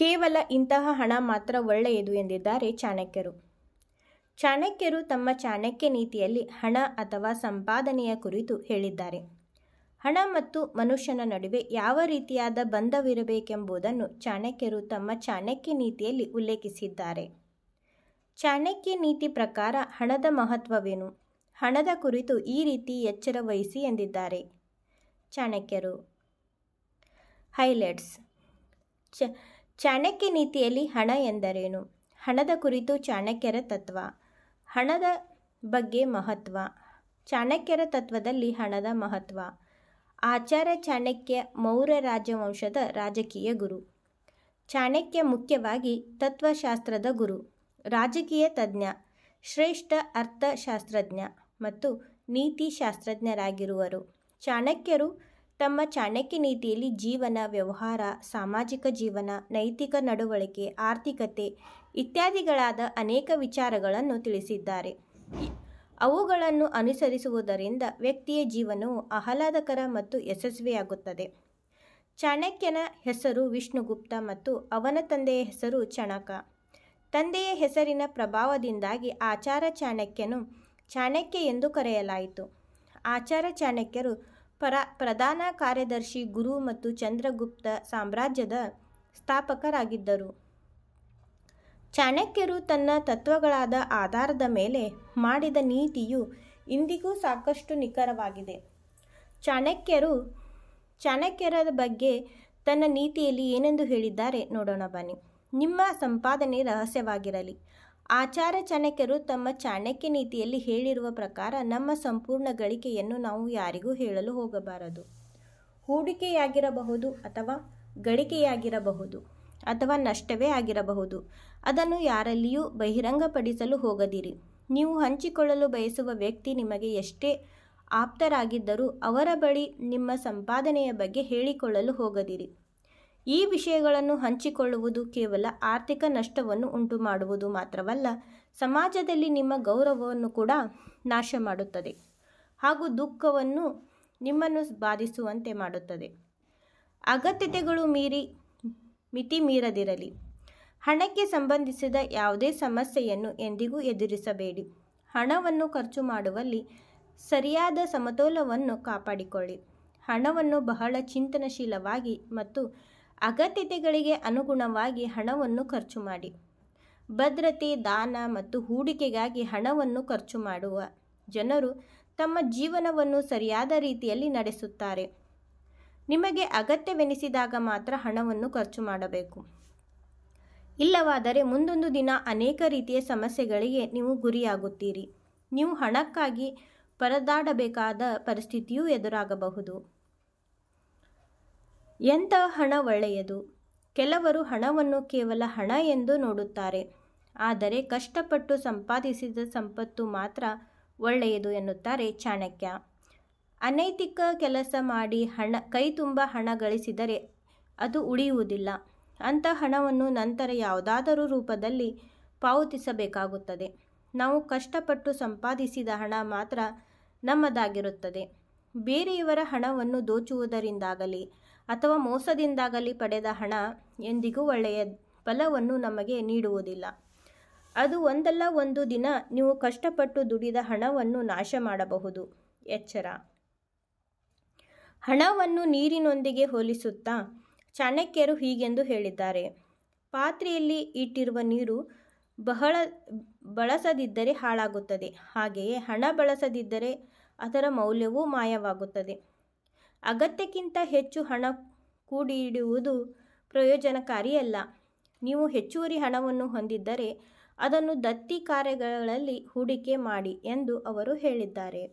ಕೇವಲ ಇಂತಹ ಹಣ ಮಾತ್ರ ಒಳ್ಳೆಯದು ಎಂದಿದ್ದಾರೆ ಚಾಣಕ್ಯರು ಚಾಣಕ್ಯರು ತಮ್ಮ ಚಾಣಕ್ಯ ನೀತಿಯಲ್ಲಿ ಹಣ ಅಥವಾ ಸಂಪಾದನೆಯ ಕುರಿತು ಹೇಳಿದ್ದಾರೆ ಹಣ ಮತ್ತು ಮನುಷ್ಯನ ನಡುವೆ ಯಾವ ರೀತಿಯಾದ ಬಂಧವಿರಬೇಕೆಂಬುದನ್ನು ಚಾಣಕ್ಯರು ತಮ್ಮ ಚಾಣಕ್ಯ ನೀತಿಯಲ್ಲಿ ಉಲ್ಲೇಖಿಸಿದ್ದಾರೆ ಚಾಣಕ್ಯ ನೀತಿ ಪ್ರಕಾರ ಹಣದ ಮಹತ್ವವೇನು ಹಣದ ಕುರಿತು ಈ ರೀತಿ ಎಚ್ಚರ ವಹಿಸಿ ಎಂದಿದ್ದಾರೆ ಚಾಣಕ್ಯರು ಹೈಲೈಟ್ಸ್ ಚ ಚಾಣಕ್ಯ ನೀತಿಯಲ್ಲಿ ಹಣ ಎಂದರೇನು ಹಣದ ಕುರಿತು ಚಾಣಕ್ಯರ ತತ್ವ ಹಣದ ಬಗ್ಗೆ ಮಹತ್ವ ಚಾಣಕ್ಯರ ತತ್ವದಲ್ಲಿ ಹಣದ ಮಹತ್ವ ಆಚಾರ ಚಾಣಕ್ಯ ಮೌರ್ಯ ರಾಜವಂಶದ ರಾಜಕೀಯ ಗುರು ಚಾಣಕ್ಯ ಮುಖ್ಯವಾಗಿ ತತ್ವಶಾಸ್ತ್ರದ ಗುರು ರಾಜಕೀಯ ತಜ್ಞ ಶ್ರೇಷ್ಠ ಅರ್ಥಶಾಸ್ತ್ರಜ್ಞ ಮತ್ತು ನೀತಿ ಶಾಸ್ತ್ರಜ್ಞರಾಗಿರುವರು ಚಾಣಕ್ಯರು ತಮ್ಮ ಚಾಣಕ್ಯ ನೀತಿಯಲ್ಲಿ ಜೀವನ ವ್ಯವಹಾರ ಸಾಮಾಜಿಕ ಜೀವನ ನೈತಿಕ ನಡವಳಿಕೆ ಆರ್ಥಿಕತೆ ಇತ್ಯಾದಿಗಳಾದ ಅನೇಕ ವಿಚಾರಗಳನ್ನು ತಿಳಿಸಿದ್ದಾರೆ ಅವುಗಳನ್ನು ಅನುಸರಿಸುವುದರಿಂದ ವ್ಯಕ್ತಿಯ ಜೀವನವು ಆಹ್ಲಾದಕರ ಮತ್ತು ಯಶಸ್ವಿಯಾಗುತ್ತದೆ ಚಾಣಕ್ಯನ ಹೆಸರು ವಿಷ್ಣುಗುಪ್ತ ಮತ್ತು ಅವನ ತಂದೆಯ ಹೆಸರು ಚಣಕ ತಂದೆಯ ಹೆಸರಿನ ಪ್ರಭಾವದಿಂದಾಗಿ ಆಚಾರ ಚಾಣಕ್ಯನು ಚಾಣಕ್ಯ ಎಂದು ಕರೆಯಲಾಯಿತು ಆಚಾರ ಚಾಣಕ್ಯರು ಪರ ಪ್ರಧಾನ ಕಾರ್ಯದರ್ಶಿ ಗುರು ಮತ್ತು ಚಂದ್ರಗುಪ್ತ ಸಾಮ್ರಾಜ್ಯದ ಸ್ಥಾಪಕರಾಗಿದ್ದರು ಚಾಣಕ್ಯರು ತನ್ನ ತತ್ವಗಳಾದ ಆಧಾರದ ಮೇಲೆ ಮಾಡಿದ ನೀತಿಯು ಇಂದಿಗೂ ಸಾಕಷ್ಟು ನಿಖರವಾಗಿದೆ ಚಾಣಕ್ಯರು ಚಾಣಕ್ಯರ ಬಗ್ಗೆ ತನ್ನ ನೀತಿಯಲ್ಲಿ ಏನೆಂದು ಹೇಳಿದ್ದಾರೆ ನೋಡೋಣ ಬನ್ನಿ ನಿಮ್ಮ ಸಂಪಾದನೆ ರಹಸ್ಯವಾಗಿರಲಿ ಆಚಾರ ಚಾಣಕ್ಯರು ತಮ್ಮ ಚಾಣಕ್ಯ ನೀತಿಯಲ್ಲಿ ಹೇಳಿರುವ ಪ್ರಕಾರ ನಮ್ಮ ಸಂಪೂರ್ಣ ಗಳಿಕೆಯನ್ನು ನಾವು ಯಾರಿಗೂ ಹೇಳಲು ಹೋಗಬಾರದು ಹೂಡಿಕೆಯಾಗಿರಬಹುದು ಅಥವಾ ಗಳಿಕೆಯಾಗಿರಬಹುದು ಅಥವಾ ನಷ್ಟವೇ ಆಗಿರಬಹುದು ಅದನ್ನು ಯಾರಲ್ಲಿಯೂ ಬಹಿರಂಗಪಡಿಸಲು ಹೋಗದಿರಿ ನೀವು ಹಂಚಿಕೊಳ್ಳಲು ಬಯಸುವ ವ್ಯಕ್ತಿ ನಿಮಗೆ ಎಷ್ಟೇ ಆಪ್ತರಾಗಿದ್ದರೂ ಅವರ ಬಳಿ ನಿಮ್ಮ ಸಂಪಾದನೆಯ ಬಗ್ಗೆ ಹೇಳಿಕೊಳ್ಳಲು ಹೋಗದಿರಿ ಈ ವಿಷಯಗಳನ್ನು ಹಂಚಿಕೊಳ್ಳುವುದು ಕೇವಲ ಆರ್ಥಿಕ ನಷ್ಟವನ್ನು ಉಂಟು ಮಾಡುವುದು ಮಾತ್ರವಲ್ಲ ಸಮಾಜದಲ್ಲಿ ನಿಮ್ಮ ಗೌರವವನ್ನು ಕೂಡ ನಾಶ ಮಾಡುತ್ತದೆ ಹಾಗೂ ದುಃಖವನ್ನು ನಿಮ್ಮನ್ನು ಬಾಧಿಸುವಂತೆ ಮಾಡುತ್ತದೆ ಅಗತ್ಯತೆಗಳು ಮೀರಿ ಮಿತಿ ಮೀರದಿರಲಿ ಹಣಕ್ಕೆ ಸಂಬಂಧಿಸಿದ ಯಾವುದೇ ಸಮಸ್ಯೆಯನ್ನು ಎಂದಿಗೂ ಎದುರಿಸಬೇಡಿ ಹಣವನ್ನು ಖರ್ಚು ಮಾಡುವಲ್ಲಿ ಸರಿಯಾದ ಸಮತೋಲವನ್ನು ಕಾಪಾಡಿಕೊಳ್ಳಿ ಹಣವನ್ನು ಬಹಳ ಚಿಂತನಶೀಲವಾಗಿ ಮತ್ತು ಅಗತ್ಯತೆಗಳಿಗೆ ಅನುಗುಣವಾಗಿ ಹಣವನ್ನು ಖರ್ಚು ಮಾಡಿ ಭದ್ರತೆ ದಾನ ಮತ್ತು ಹೂಡಿಕೆಗಾಗಿ ಹಣವನ್ನು ಖರ್ಚು ಮಾಡುವ ಜನರು ತಮ್ಮ ಜೀವನವನ್ನು ಸರಿಯಾದ ರೀತಿಯಲ್ಲಿ ನಡೆಸುತ್ತಾರೆ ನಿಮಗೆ ಅಗತ್ಯವೆನಿಸಿದಾಗ ಮಾತ್ರ ಹಣವನ್ನು ಖರ್ಚು ಮಾಡಬೇಕು ಇಲ್ಲವಾದರೆ ಮುಂದೊಂದು ದಿನ ಅನೇಕ ರೀತಿಯ ಸಮಸ್ಯೆಗಳಿಗೆ ನೀವು ಗುರಿಯಾಗುತ್ತೀರಿ ನೀವು ಹಣಕ್ಕಾಗಿ ಪರದಾಡಬೇಕಾದ ಪರಿಸ್ಥಿತಿಯೂ ಎದುರಾಗಬಹುದು ಎಂಥ ಹಣ ಒಳ್ಳೆಯದು ಕೆಲವರು ಹಣವನ್ನು ಕೇವಲ ಹಣ ಎಂದು ನೋಡುತ್ತಾರೆ ಆದರೆ ಕಷ್ಟಪಟ್ಟು ಸಂಪಾದಿಸಿದ ಸಂಪತ್ತು ಮಾತ್ರ ಒಳ್ಳೆಯದು ಎನ್ನುತ್ತಾರೆ ಚಾಣಕ್ಯ ಅನೈತಿಕ ಕೆಲಸ ಮಾಡಿ ಹಣ ಕೈ ತುಂಬ ಹಣ ಗಳಿಸಿದರೆ ಅದು ಉಳಿಯುವುದಿಲ್ಲ ಅಂಥ ಹಣವನ್ನು ನಂತರ ಯಾವುದಾದರೂ ರೂಪದಲ್ಲಿ ಪಾವತಿಸಬೇಕಾಗುತ್ತದೆ ನಾವು ಕಷ್ಟಪಟ್ಟು ಸಂಪಾದಿಸಿದ ಹಣ ಮಾತ್ರ ನಮ್ಮದಾಗಿರುತ್ತದೆ ಬೇರೆಯವರ ಹಣವನ್ನು ದೋಚುವುದರಿಂದಾಗಲಿ ಅಥವಾ ಮೋಸದಿಂದಾಗಲಿ ಪಡೆದ ಹಣ ಎಂದಿಗೂ ಒಳ್ಳೆಯ ಫಲವನ್ನು ನಮಗೆ ನೀಡುವುದಿಲ್ಲ ಅದು ಒಂದಲ್ಲ ಒಂದು ದಿನ ನೀವು ಕಷ್ಟಪಟ್ಟು ದುಡಿದ ಹಣವನ್ನು ನಾಶ ಮಾಡಬಹುದು ಎಚ್ಚರ ಹಣವನ್ನು ನೀರಿನೊಂದಿಗೆ ಹೋಲಿಸುತ್ತಾ ಚಾಣಕ್ಯರು ಹೀಗೆಂದು ಹೇಳಿದ್ದಾರೆ ಪಾತ್ರೆಯಲ್ಲಿ ಇಟ್ಟಿರುವ ನೀರು ಬಹಳ ಬಳಸದಿದ್ದರೆ ಹಾಳಾಗುತ್ತದೆ ಹಾಗೆಯೇ ಹಣ ಬಳಸದಿದ್ದರೆ ಅದರ ಮೌಲ್ಯವೂ ಮಾಯವಾಗುತ್ತದೆ ಅಗತ್ಯಕ್ಕಿಂತ ಹೆಚ್ಚು ಹಣ ಕೂಡಿಡುವುದು ಪ್ರಯೋಜನಕಾರಿಯಲ್ಲ ನೀವು ಹೆಚ್ಚುವರಿ ಹಣವನ್ನು ಹೊಂದಿದ್ದರೆ ಅದನ್ನು ದತ್ತಿ ಕಾರ್ಯಗಳಲ್ಲಿ ಹೂಡಿಕೆ ಮಾಡಿ ಎಂದು ಅವರು ಹೇಳಿದ್ದಾರೆ